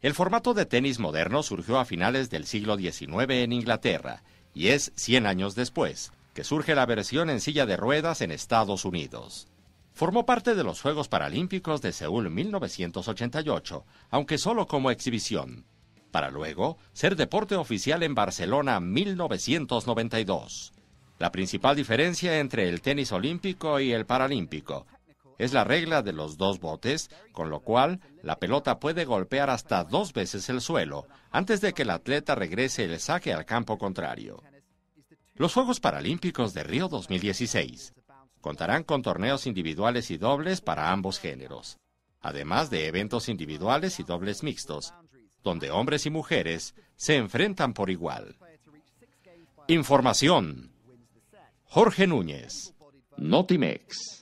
El formato de tenis moderno surgió a finales del siglo XIX en Inglaterra y es 100 años después que surge la versión en silla de ruedas en Estados Unidos. Formó parte de los Juegos Paralímpicos de Seúl 1988, aunque solo como exhibición, para luego ser deporte oficial en Barcelona 1992. La principal diferencia entre el tenis olímpico y el paralímpico es la regla de los dos botes, con lo cual la pelota puede golpear hasta dos veces el suelo antes de que el atleta regrese el saque al campo contrario. Los Juegos Paralímpicos de Río 2016 contarán con torneos individuales y dobles para ambos géneros, además de eventos individuales y dobles mixtos, donde hombres y mujeres se enfrentan por igual. Información. Jorge Núñez, Notimex.